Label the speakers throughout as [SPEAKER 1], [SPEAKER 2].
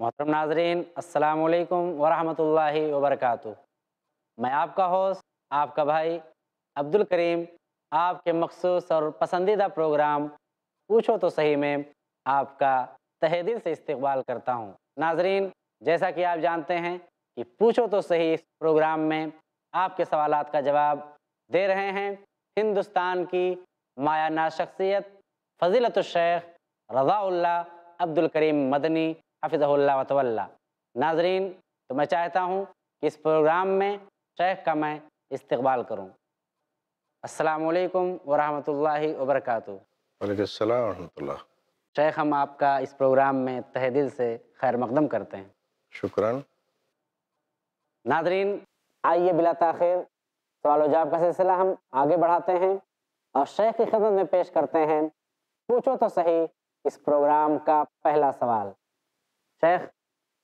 [SPEAKER 1] मोहतरम नाजरीन
[SPEAKER 2] असलकम वरहमल वबरक मैं आपका होस्ट आपका भाई अब्दुल करीम आपके मखसूस और पसंदीदा प्रोग्राम पूछो तो सही में आपका तहे दिल से इस्तकबाल करता हूँ नाजरीन जैसा कि आप जानते हैं कि पूछो तो सही इस प्रोग्राम में आपके सवाल का जवाब दे रहे हैं हिंदुस्तान की माया ना शख्सियत फजीलत शेख रज़ाउल्ला अब्दुल करीम मदनी हफिज़ल्ला वतवल्ला नाजरीन तो मैं चाहता हूँ कि इस प्रोग्राम में शेख का मैं इस्तबाल करूँ असलकम वरहमल वबरक शेख हम आपका इस प्रोग्राम में तहदिल दिल से खैर मकदम करते हैं शुक्रान नाजरीन आइए बिला तखिर सवाल जवाब का सिलसिला हम आगे बढ़ाते हैं और शेख की खिदमत में पेश करते हैं पूछो तो सही इस प्रोग्राम का पहला सवाल शेख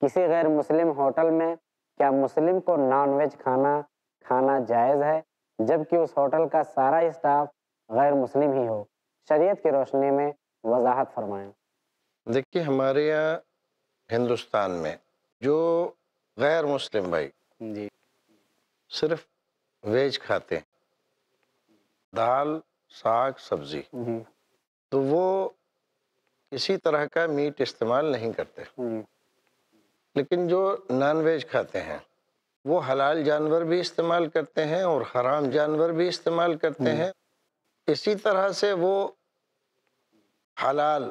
[SPEAKER 2] किसी गैर मुस्लिम होटल में क्या मुस्लिम को नॉनवेज खाना खाना जायज़ है जबकि उस होटल का सारा स्टाफ गैर मुस्लिम ही हो शरीयत की रोशनी में वजाहत फरमाएं
[SPEAKER 3] देखिए हमारे यहाँ हिंदुस्तान में जो गैर मुस्लिम भाई जी सिर्फ वेज खाते हैं दाल साग सब्जी हम्म। तो वो किसी तरह का मीट इस्तेमाल नहीं करते हम्म। लेकिन जो नॉनवेज खाते हैं वो हलाल जानवर भी इस्तेमाल करते हैं और हराम जानवर भी इस्तेमाल करते हम्म। हैं इसी तरह से वो हलाल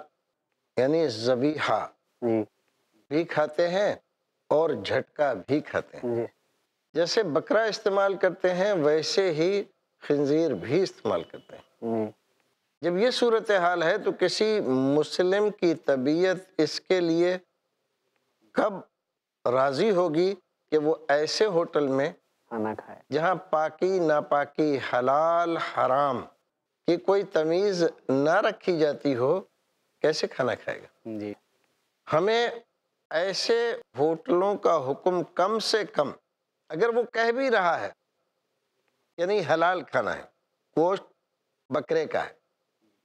[SPEAKER 3] यानी जबीहा हम्म। भी खाते हैं और झटका भी खाते हैं जैसे बकरा इस्तेमाल करते हैं वैसे ही खंजीर भी इस्तेमाल करते हैं जब ये सूरत हाल है तो किसी मुस्लिम की तबीयत इसके लिए कब राजी होगी कि वो ऐसे होटल में खाना खाए जहाँ पाकी नापाकी हलाल हराम की कोई तमीज़ ना रखी जाती हो कैसे खाना खाएगा जी हमें ऐसे होटलों का हुक्म कम से कम अगर वो कह भी रहा है यानी हलाल खाना है गोश्त बकरे का है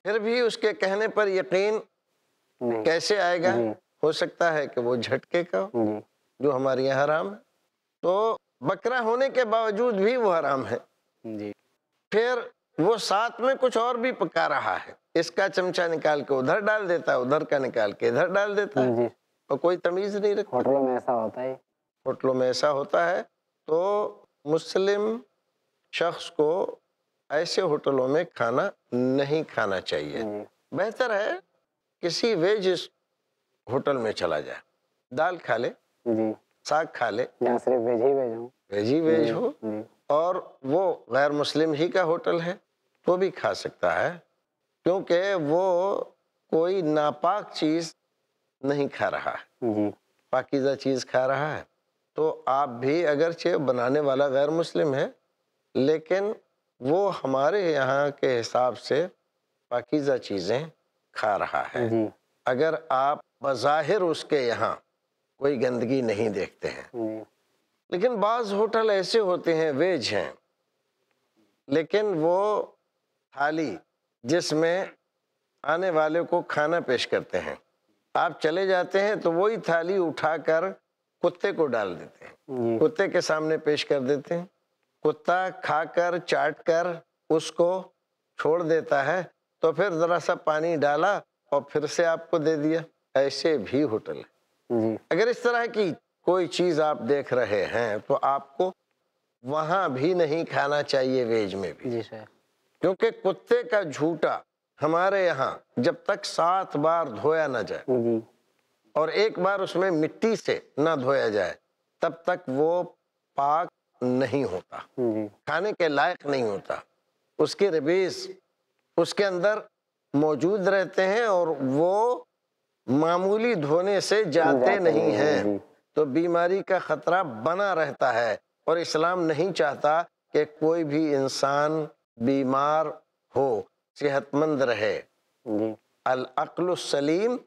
[SPEAKER 3] फिर भी उसके कहने पर यकीन हम्म। कैसे आएगा हम्म। हो सकता है कि वो झटके का हम्म। जो हमारे यहाँ हराम है तो बकरा होने के बावजूद भी वो हराम है जी फिर वो साथ में कुछ और भी पका रहा है इसका चमचा निकाल के उधर डाल देता है उधर का निकाल के इधर डाल देता है और कोई तमीज नहीं रखता होटलों में ऐसा होता है होटलों में ऐसा होता है तो मुस्लिम शख्स को ऐसे होटलों में खाना नहीं खाना चाहिए हम्म। बेहतर है किसी वेज होटल में चला जाए दाल खा ले साग खा ले वेज ही वेज हो वेज ही वेज हम्म, हो हम्म। और वो गैर मुस्लिम ही का होटल है तो भी खा सकता है क्योंकि वो कोई नापाक चीज़ नहीं खा रहा है पाकिज़ा चीज़ खा रहा है तो आप भी अगरचे बनाने वाला गैर मुस्लिम है लेकिन वो हमारे यहाँ के हिसाब से पाकिज़ा चीज़ें खा रहा है हम्म, हम्म। अगर आप बज़ाहिर उसके यहाँ कोई गंदगी नहीं देखते हैं हम्म। लेकिन बाज़ होटल ऐसे होते हैं वेज हैं लेकिन वो थाली जिसमें आने वाले को खाना पेश करते हैं आप चले जाते हैं तो वही थाली उठाकर कुत्ते को डाल देते हैं कुत्ते के सामने पेश कर देते हैं कुत्ता खाकर चाट कर उसको छोड़ देता है तो फिर ज़रा सा पानी डाला और फिर से आपको दे दिया ऐसे भी होटल है अगर इस तरह की कोई चीज़ आप देख रहे हैं तो आपको वहां भी नहीं खाना चाहिए वेज में भी जी सर क्योंकि कुत्ते का झूठा हमारे यहाँ जब तक सात बार धोया ना जाए और एक बार उसमें मिट्टी से ना धोया जाए तब तक वो पाक नहीं होता हम्म। खाने के लायक नहीं होता उसके रिबीज उसके अंदर मौजूद रहते हैं और वो मामूली धोने से जाते नहीं हैं तो बीमारी का खतरा बना रहता है और इस्लाम नहीं चाहता कि कोई भी इंसान बीमार हो सेहतमंद रहे अल सलीम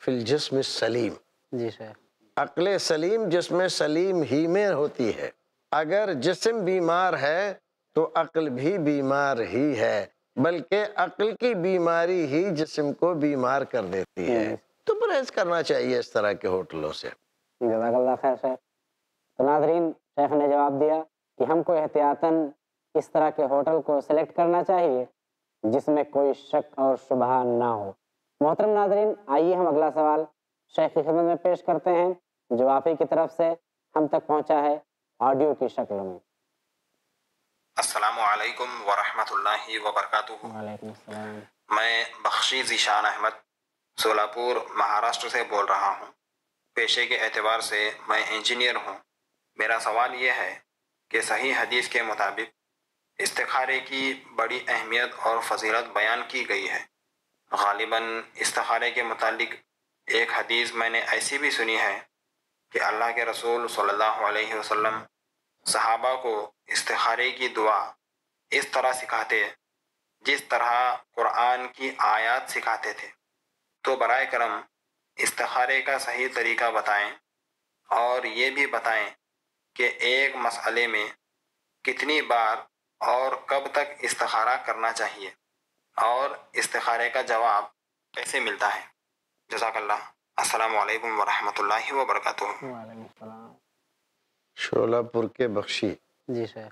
[SPEAKER 3] फिल जिसम सलीम जी सर अक्ल सलीम जिसमें सलीम ही में होती है अगर जिसम बीमार है तो अक्ल भी बीमार ही है बल्कि अक्ल की बीमारी ही जिसम को बीमार कर देती है हम्म। तो परहेज करना चाहिए इस तरह के होटलों से शेख
[SPEAKER 2] तो नाजरीन शेख ने जवाब दिया कि हमको एहतियातन इस तरह के होटल को सिलेक्ट करना चाहिए जिसमें कोई शक और शुबह ना हो मोहतरम नाजरीन आइए हम अगला सवाल शेख की खिदमत में पेश करते हैं जो आप ही की तरफ से हम तक पहुंचा है ऑडियो की शक्ल में
[SPEAKER 1] असलकम वरहि वबरक मैं बख्शी जीशान अहमद सोलापुर महाराष्ट्र से बोल रहा हूँ पेशे के एतबार से मैं इंजीनियर हूँ मेरा सवाल यह है कि सही हदीस के मुताबिक इस्तारे की बड़ी अहमियत और फजीलत बयान की गई है गालिबा इस्तारे के मतलब एक हदीस मैंने ऐसी भी सुनी है कि अल्लाह के रसूल सल्लल्लाहु अलैहि वसल्लम सहाबा को इस्तारे की दुआ इस तरह सिखाते जिस तरह कुरान की आयत सिखाते थे तो बर करम इस्तारे का सही तरीका बताएं और ये भी बताएं कि एक मसले में कितनी बार और कब तक इस्तारा करना चाहिए और इस्तारे का जवाब कैसे मिलता है जजाकल्ला असलकम वरहमतुल्लाहि वबरकatuh
[SPEAKER 3] शोलापुर के बख्शी जी सर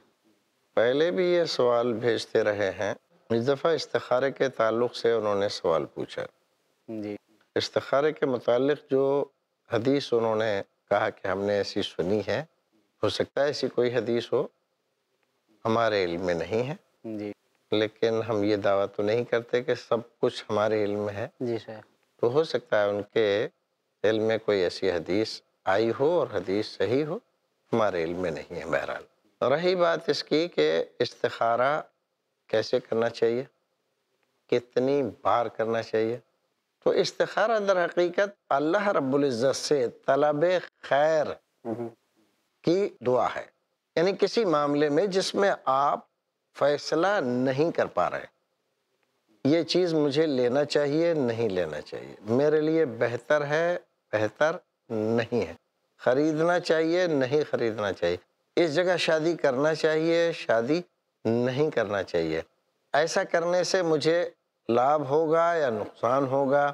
[SPEAKER 3] पहले भी ये सवाल भेजते रहे हैं इस दफ़ा इस्तारे के ताल्लुक से उन्होंने सवाल पूछा जी इस्तारे के मतलब जो हदीस उन्होंने कहा कि हमने ऐसी सुनी है हो सकता है ऐसी कोई हदीस हो हमारे इल्म में नहीं है जी लेकिन हम ये दावा तो नहीं करते कि सब कुछ हमारे इल्म में है जी सर तो हो सकता है उनके दिल में कोई ऐसी हदीस आई हो और हदीस सही हो हमारे इल्म में नहीं है बहरहाल तो रही बात इसकी कि इस्तारा कैसे करना चाहिए कितनी बार करना चाहिए तो इस्तारा दर हकीकत अल्लाह रब्ज़त से तलब खैर हम्म। की दुआ है यानी किसी मामले में जिसमें आप फैसला नहीं कर पा रहे ये चीज़ मुझे लेना चाहिए नहीं लेना चाहिए मेरे लिए बेहतर है बेहतर नहीं है ख़रीदना चाहिए नहीं ख़रीदना चाहिए इस जगह शादी करना चाहिए शादी नहीं करना चाहिए ऐसा करने से मुझे लाभ होगा या नुकसान होगा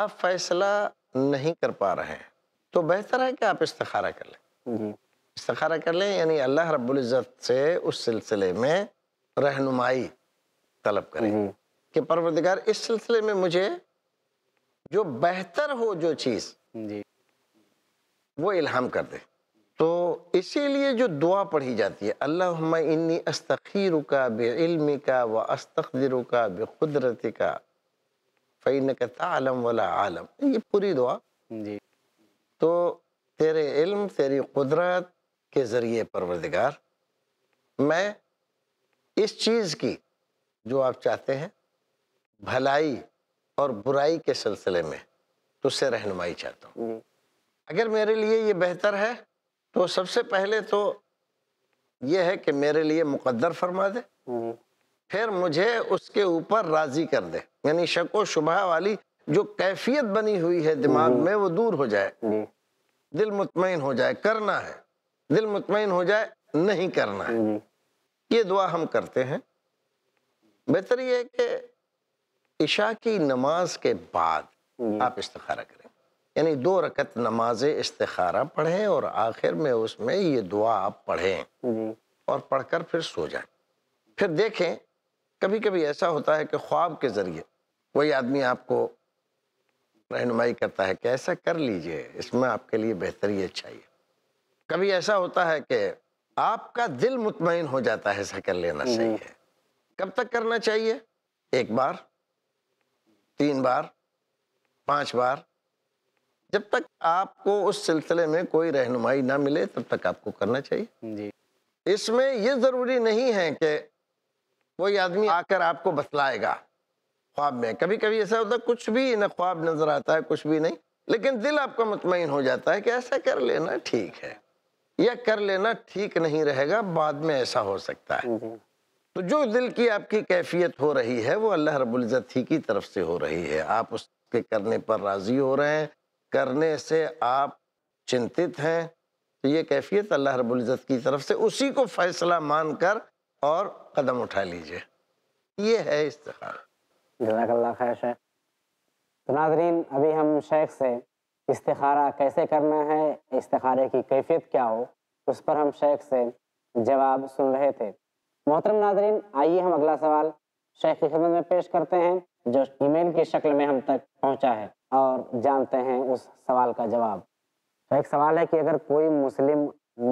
[SPEAKER 3] आप फैसला नहीं कर पा रहे हैं तो बेहतर है कि आप इस्तखारा कर लें हम्म। इस्तखारा कर लें यानी अल्लाह इज़्ज़त से उस सिलसिले में रहनुमाई तलब करें हम्म। कि परवरदिगार इस सिलसिले में मुझे जो बेहतर हो जो चीज़ जी वो इल्हाम कर दे तो इसीलिए जो दुआ पढ़ी जाती है अल्लाह इन्नी अस्तखीरुका का बेलमी का व रुका का बेकुदरती का फ़ैन का आलम वाला आलम ये पूरी दुआ जी तो तेरे इल्म तेरी कुदरत के ज़रिए परवरदिगार मैं इस चीज़ की जो आप चाहते हैं भलाई और बुराई के सिलसिले में तुझसे तो रहनुमाई चाहता हूँ अगर मेरे लिए ये बेहतर है तो सबसे पहले तो ये है कि मेरे लिए मुकद्दर फरमा दे हम्म। फिर मुझे उसके ऊपर राजी कर दे यानी शको शुबा वाली जो कैफियत बनी हुई है दिमाग हम्म। में वो दूर हो जाए दिल मुतमिन हो जाए करना है दिल मुतमिन हो जाए नहीं करना है ये दुआ हम करते हैं बेहतर ये है कि इशा की नमाज के बाद हम्म। आप इस्तारा करें यानी दो रकत नमाज इस्तारा पढ़ें और आखिर में उसमें ये दुआ आप पढ़ें हम्म। और पढ़कर फिर सो जाए फिर देखें कभी कभी ऐसा होता है कि ख्वाब के ज़रिए वही आदमी आपको रहनुमाई करता है कि ऐसा कर लीजिए इसमें आपके लिए बेहतरी अच्छा है कभी ऐसा होता है कि आपका दिल मुतमिन हो जाता है ऐसा कर लेना हम्म। चाहिए कब तक करना चाहिए एक बार तीन बार पांच बार जब तक आपको उस सिलसिले में कोई रहनुमाई ना मिले तब तक आपको करना चाहिए जी इसमें यह ज़रूरी नहीं है कि कोई आदमी आकर आपको बतलाएगा ख्वाब में कभी कभी ऐसा होता है कुछ भी ना ख्वाब नज़र आता है कुछ भी नहीं लेकिन दिल आपका मुतमिन हो जाता है कि ऐसा कर लेना ठीक है या कर लेना ठीक नहीं रहेगा बाद में ऐसा हो सकता है तो जो दिल की आपकी कैफियत हो रही है वो अल्लाह रबुल्ज़त ही की तरफ से हो रही है आप उसके करने पर राज़ी हो रहे हैं करने से आप चिंतित हैं तो ये कैफियत अल्लाह रबुल्ज़त की तरफ से उसी को फ़ैसला मान कर और कदम उठा लीजिए ये है इस्तार जजाकल्ला खैर
[SPEAKER 2] तो नाजरीन अभी हम शेख से इस्तारा कैसे करना है इस्तारे की कैफियत क्या हो उस पर हम शेख से जवाब सुन रहे थे मोहतरम नाजरीन आइए हम अगला सवाल शेख की खिदमत में पेश करते हैं जो ईमेल की शक्ल में हम तक पहुंचा है और जानते हैं उस सवाल का जवाब तो एक सवाल है कि अगर कोई मुस्लिम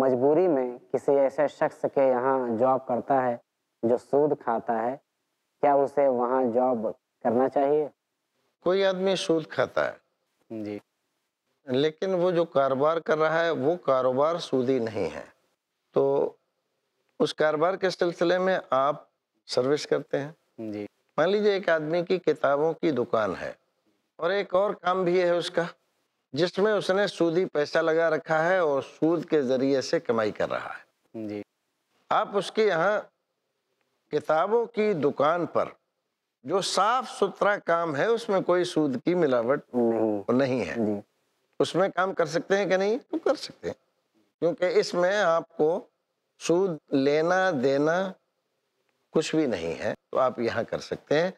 [SPEAKER 2] मजबूरी में किसी ऐसे शख्स के यहाँ जॉब करता है जो सूद खाता है क्या उसे वहाँ जॉब करना चाहिए
[SPEAKER 3] कोई आदमी सूद खाता है जी लेकिन वो जो कारोबार कर रहा है वो कारोबार सूदी नहीं है तो उस कारोबार के सिलसिले में आप सर्विस करते हैं जी मान लीजिए एक आदमी की किताबों की दुकान है और एक और काम भी है उसका जिसमें उसने सूदी पैसा लगा रखा है और सूद के जरिए से कमाई कर रहा है जी आप उसके यहाँ किताबों की दुकान पर जो साफ सुथरा काम है उसमें कोई सूद की मिलावट नहीं, नहीं है उसमें काम कर सकते हैं कि नहीं तो कर सकते हैं क्योंकि इसमें आपको सूद लेना देना कुछ भी नहीं है तो आप यहाँ कर सकते हैं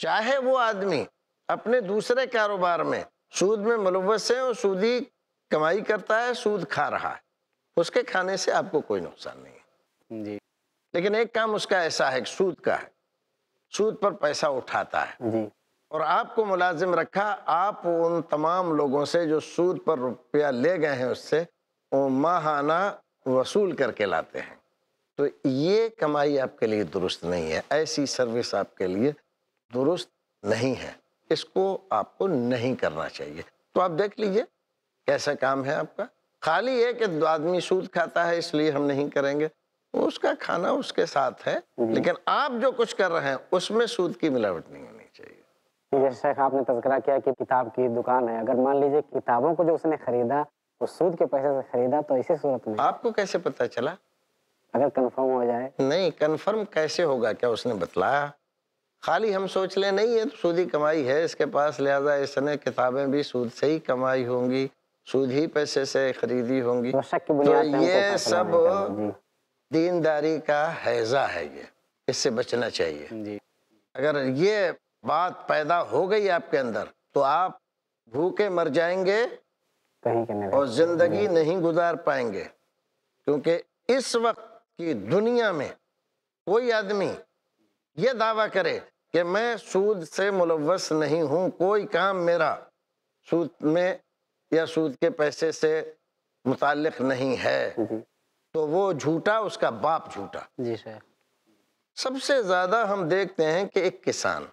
[SPEAKER 3] चाहे वो आदमी अपने दूसरे कारोबार में सूद में मुलवस है और सूदी कमाई करता है सूद खा रहा है उसके खाने से आपको कोई नुकसान नहीं है जी लेकिन एक काम उसका ऐसा है सूद का है सूद पर पैसा उठाता है जी और आपको मुलाजिम रखा आप उन तमाम लोगों से जो सूद पर रुपया ले गए हैं उससे माहाना वसूल करके लाते हैं तो ये कमाई आपके लिए दुरुस्त नहीं है ऐसी सर्विस आपके लिए दुरुस्त नहीं है इसको आपको नहीं करना चाहिए तो आप देख लीजिए कैसा काम है आपका खाली है कि आदमी सूद खाता है इसलिए हम नहीं करेंगे उसका खाना उसके साथ है हम्म। लेकिन आप जो कुछ कर रहे हैं उसमें सूद की मिलावट नहीं होनी
[SPEAKER 2] चाहिए जैसे आपने तस्करा किया कि किताब की दुकान है अगर मान लीजिए किताबों को जो उसने खरीदा वो सूद के पैसे से खरीदा
[SPEAKER 3] तो इसी सूरत में आपको कैसे पता चला अगर कंफर्म हो जाए नहीं कंफर्म कैसे होगा क्या उसने बतलाया खाली हम सोच ले नहीं ये तो सूदी कमाई है इसके पास लिहाजा इसने किताबें भी सूद से ही कमाई होंगी सूद ही पैसे से खरीदी होंगी तो, तो ये सब दीनदारी का हैजा है ये इससे बचना चाहिए अगर ये बात पैदा हो गई आपके अंदर तो आप भूखे मर जाएंगे कहीं के नहीं और जिंदगी नहीं गुजार पाएंगे क्योंकि इस वक्त की दुनिया में कोई आदमी ये दावा करे कि मैं सूद से मुलवस नहीं हूँ कोई काम मेरा सूद में या सूद के पैसे से मुतल नहीं है तो वो झूठा उसका बाप झूठा जी सर सबसे ज़्यादा हम देखते हैं कि एक किसान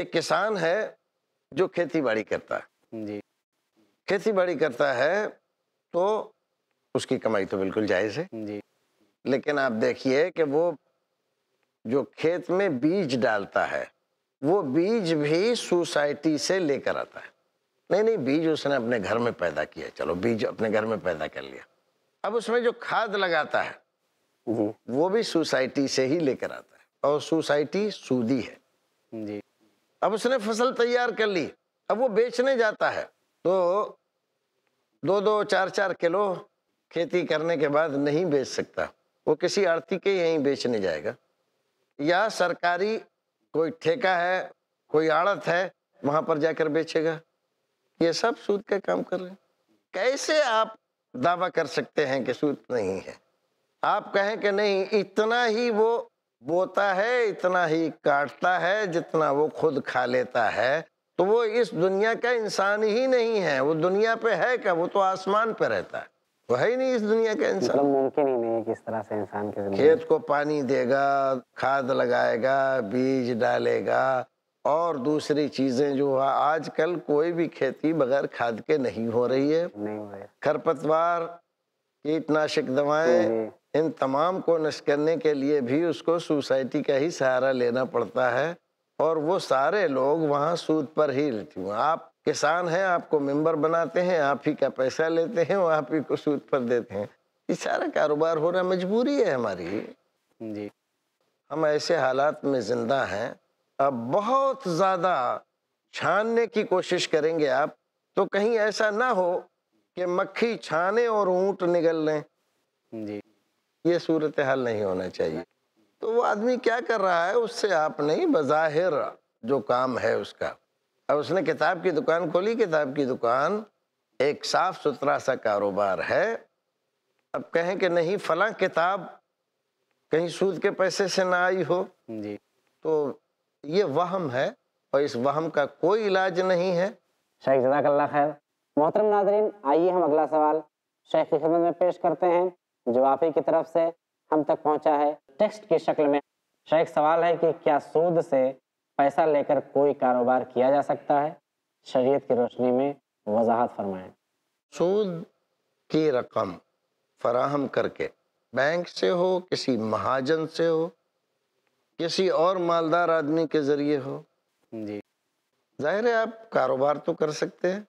[SPEAKER 3] एक किसान है जो खेती बाड़ी करता है जी खेती बाड़ी करता है तो उसकी कमाई तो बिल्कुल जायज़ है जी लेकिन आप देखिए कि वो जो खेत में बीज डालता है वो बीज भी सोसाइटी से लेकर आता है नहीं नहीं बीज उसने अपने घर में पैदा किया चलो बीज अपने घर में पैदा कर लिया अब उसमें जो खाद लगाता है वो हम्म। वो भी सोसाइटी से ही लेकर आता है और सोसाइटी सूदी है जी अब उसने फसल तैयार कर ली अब वो बेचने जाता है तो दो दो चार चार किलो खेती करने के बाद नहीं बेच सकता वो किसी आरती के यहीं बेचने जाएगा या सरकारी कोई ठेका है कोई आड़त है वहां पर जाकर बेचेगा ये सब सूद का काम कर रहे हैं कैसे आप दावा कर सकते हैं कि सूद नहीं है आप कहें कि नहीं इतना ही वो बोता है इतना ही काटता है जितना वो खुद खा लेता है तो वो इस दुनिया का इंसान ही नहीं है वो दुनिया पे है क्या वो तो आसमान पे रहता है वो है ही नहीं इस दुनिया का इंसान मतलब मुमकिन ही नहीं है किस तरह से इंसान के खेत को पानी देगा खाद लगाएगा बीज डालेगा और दूसरी चीजें जो है आजकल कोई भी खेती बगैर खाद के नहीं हो रही है नहीं खरपतवार कीटनाशक दवाएं इन तमाम को नष्ट करने के लिए भी उसको सोसाइटी का ही सहारा लेना पड़ता है और वो सारे लोग वहाँ सूद पर ही रहती हूँ आप किसान हैं आपको मेंबर बनाते हैं आप ही का पैसा लेते हैं और आप ही को सूद पर देते हैं ये सारा कारोबार हो रहा मजबूरी है हमारी जी हम ऐसे हालात में ज़िंदा हैं अब बहुत ज़्यादा छानने की कोशिश करेंगे आप तो कहीं ऐसा ना हो कि मक्खी छाने और ऊँट निगल लें जी ये सूरत हाल नहीं होना चाहिए तो वो आदमी क्या कर रहा है उससे आप नहीं बज़ाहिर जो काम है उसका अब उसने किताब की दुकान खोली किताब की दुकान एक साफ सुथरा सा कारोबार है अब कहें कि नहीं फला किताब कहीं सूद के पैसे से ना आई हो जी तो ये वहम है और इस वहम का कोई इलाज नहीं है शेख जदाकल्ला खैर मोहतरम नाजरीन आइए हम अगला सवाल शेख की खिदमत में
[SPEAKER 2] पेश करते हैं जो आप ही की तरफ से हम तक पहुंचा है टेक्स्ट की शक्ल में शायद अच्छा, सवाल है कि क्या सूद से पैसा लेकर कोई कारोबार किया जा सकता है शरीयत की रोशनी में वजाहत फरमाएं
[SPEAKER 3] सूद की रकम फराहम करके बैंक से हो किसी महाजन से हो किसी और मालदार आदमी के ज़रिए हो जी ज़ाहिर है आप कारोबार तो कर सकते हैं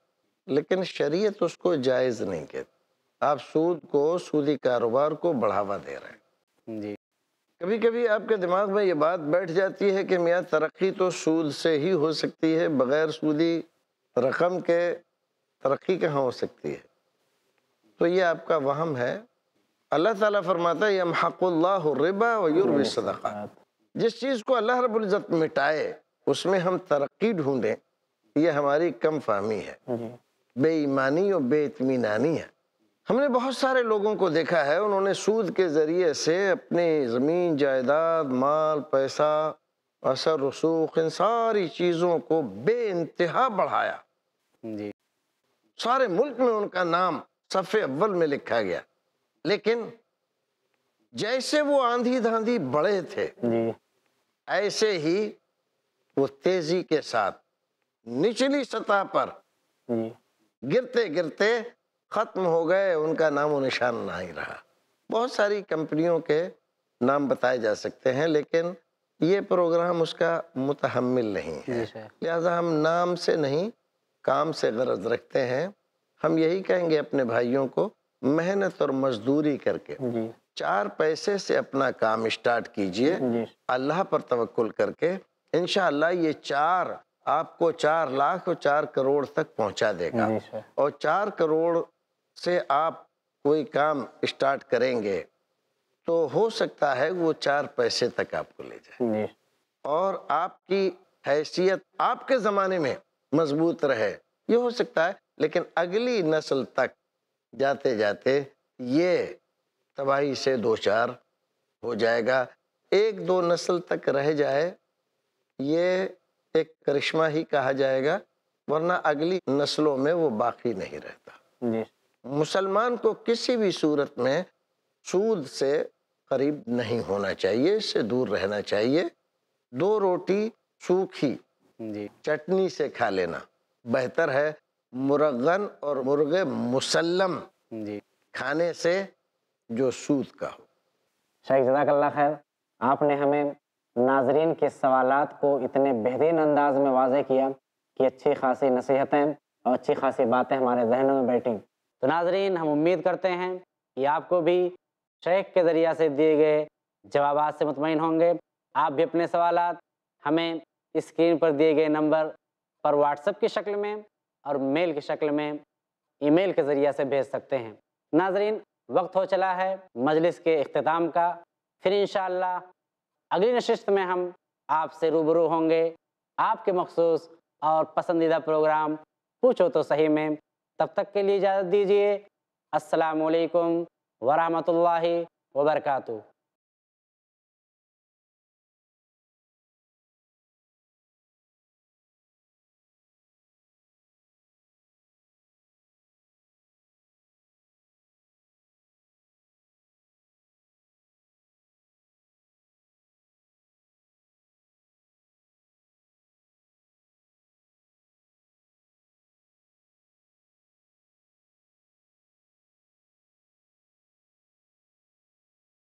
[SPEAKER 3] लेकिन शरीयत उसको जायज़ नहीं कहती आप सूद को सूदी कारोबार को बढ़ावा दे रहे हैं जी कभी कभी आपके दिमाग में ये बात बैठ जाती है कि मियाँ तरक्की तो सूद से ही हो सकती है बग़ैर सूदी रकम के तरक्की कहाँ हो सकती है तो ये आपका वहम है अल्लाह ताला फरमाता है यमहक़ुल्लाबा व सदक़ा जिस चीज़ को अल्लाह रब्बुल इज़्ज़त मिटाए उसमें हम तरक्की ढूंढें ये हमारी कम फहमी है हम्म। बेईमानी और बेतमीनानी है हमने बहुत सारे लोगों को देखा है उन्होंने सूद के ज़रिए से अपनी ज़मीन जायदाद माल पैसा असर रसूख इन सारी चीज़ों को बे इंतहा बढ़ाया जी सारे मुल्क में उनका नाम सफ़े अव्वल में लिखा गया लेकिन जैसे वो आंधी धांधी बड़े थे जी। ऐसे ही वो तेजी के साथ निचली सतह पर गिरते गिरते ख़त्म हो गए उनका नाम निशान नहीं रहा बहुत सारी कंपनियों के नाम बताए जा सकते हैं लेकिन ये प्रोग्राम उसका मुतहमल नहीं है लिहाजा हम नाम से नहीं काम से गरज रखते हैं हम यही कहेंगे अपने भाइयों को मेहनत और मजदूरी करके चार पैसे से अपना काम स्टार्ट कीजिए अल्लाह पर तवक्ल करके इन ये चार आपको चार लाख और चार करोड़ तक पहुंचा देगा और चार करोड़ से आप कोई काम स्टार्ट करेंगे तो हो सकता है वो चार पैसे तक आपको ले जाए और आपकी हैसियत आपके ज़माने में मजबूत रहे ये हो सकता है लेकिन अगली नस्ल तक जाते जाते ये तबाही से दो चार हो जाएगा एक दो नस्ल तक रह जाए ये एक करिश्मा ही कहा जाएगा वरना अगली नस्लों में वो बाकी नहीं रहता जी मुसलमान को किसी भी सूरत में सूद से करीब नहीं होना चाहिए इससे दूर रहना चाहिए दो रोटी सूखी चटनी से खा लेना बेहतर है मुर्गन और मुर्गे मुसलम जी खाने से जो सूद का हो शेख खैर आपने हमें
[SPEAKER 2] नाजरीन के सवालात को इतने बेहतरीन अंदाज में वाजे किया कि अच्छी खासी नसीहतें और अच्छी खासी बातें हमारे जहनों में बैठी तो नाजरीन हम उम्मीद करते हैं कि आपको भी शेख के ज़रिया से दिए गए जवाब से मुतमिन होंगे आप भी अपने सवाल हमें स्क्रीन पर दिए गए नंबर पर व्हाट्सअप की शक्ल में और मेल की शक्ल में ईमेल के ज़रिए से भेज सकते हैं नाजरीन वक्त हो चला है मजलिस के अख्ताम का फिर इन अगली नशस्त में हम आपसे रूबरू होंगे आपके मखसूस और पसंदीदा प्रोग्राम पूछो तो सही में तब तक के लिए इजाज़त दीजिए असलकम वरहमल वबरकू